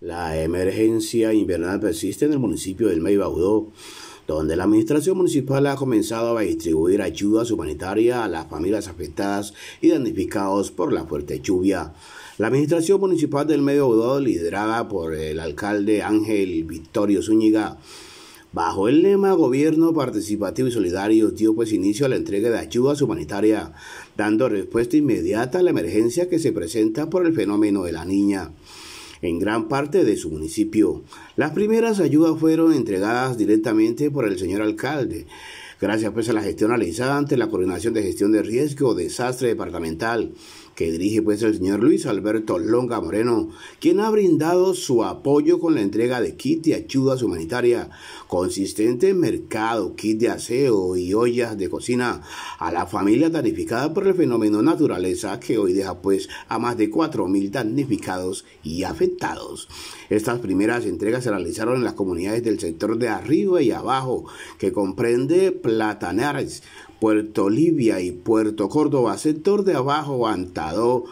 La emergencia invernal persiste en el municipio del Meibaudó, donde la administración municipal ha comenzado a distribuir ayudas humanitarias a las familias afectadas y damnificados por la fuerte lluvia. La administración municipal del Meibaudó, liderada por el alcalde Ángel Victorio Zúñiga, Bajo el lema Gobierno Participativo y Solidario dio pues inicio a la entrega de ayudas humanitarias, dando respuesta inmediata a la emergencia que se presenta por el fenómeno de la niña en gran parte de su municipio. Las primeras ayudas fueron entregadas directamente por el señor alcalde. Gracias pues, a la gestión realizada ante la Coordinación de Gestión de Riesgo Desastre Departamental que dirige pues el señor Luis Alberto Longa Moreno, quien ha brindado su apoyo con la entrega de kit de ayudas humanitarias, consistente en mercado, kit de aseo y ollas de cocina a la familia tarificada por el fenómeno naturaleza que hoy deja pues a más de 4.000 damnificados y afectados. Estas primeras entregas se realizaron en las comunidades del sector de arriba y abajo, que comprende Platanares, Puerto Libia y Puerto Córdoba, sector de abajo Anta pecado